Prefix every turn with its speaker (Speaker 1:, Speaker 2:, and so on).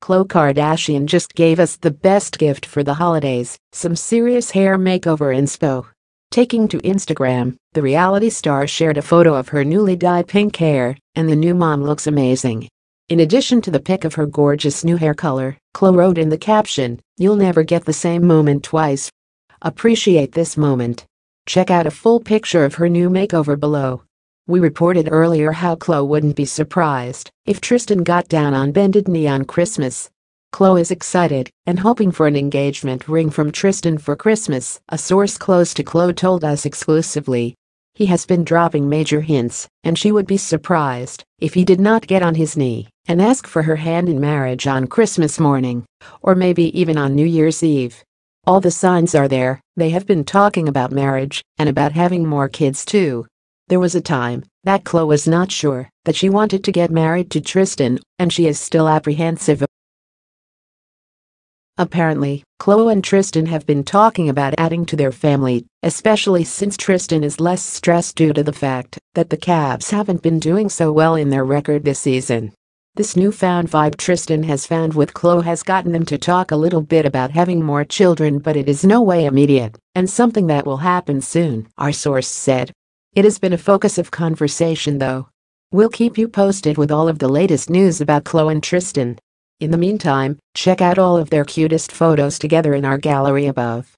Speaker 1: Khloe Kardashian just gave us the best gift for the holidays, some serious hair makeover inspo. Taking to Instagram, the reality star shared a photo of her newly dyed pink hair, and the new mom looks amazing. In addition to the pic of her gorgeous new hair color, Chloe wrote in the caption, You'll never get the same moment twice. Appreciate this moment. Check out a full picture of her new makeover below. We reported earlier how Chloe wouldn't be surprised if Tristan got down on bended knee on Christmas. Chloe is excited and hoping for an engagement ring from Tristan for Christmas, a source close to Chloe told us exclusively. He has been dropping major hints, and she would be surprised if he did not get on his knee and ask for her hand in marriage on Christmas morning, or maybe even on New Year's Eve. All the signs are there, they have been talking about marriage and about having more kids too. There was a time that Chloe was not sure that she wanted to get married to Tristan, and she is still apprehensive. Apparently, Chloe and Tristan have been talking about adding to their family, especially since Tristan is less stressed due to the fact that the Cavs haven't been doing so well in their record this season. This newfound vibe Tristan has found with Chloe has gotten them to talk a little bit about having more children but it is no way immediate and something that will happen soon, our source said. It has been a focus of conversation though. We'll keep you posted with all of the latest news about Chloe and Tristan. In the meantime, check out all of their cutest photos together in our gallery above.